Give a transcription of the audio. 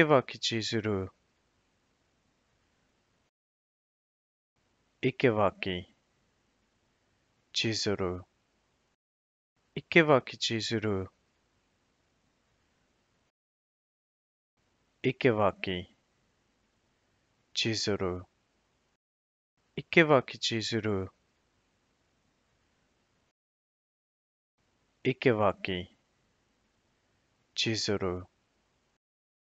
池脇千鶴池脇千鶴池脇千鶴池脇千鶴池脇千鶴池脇千鶴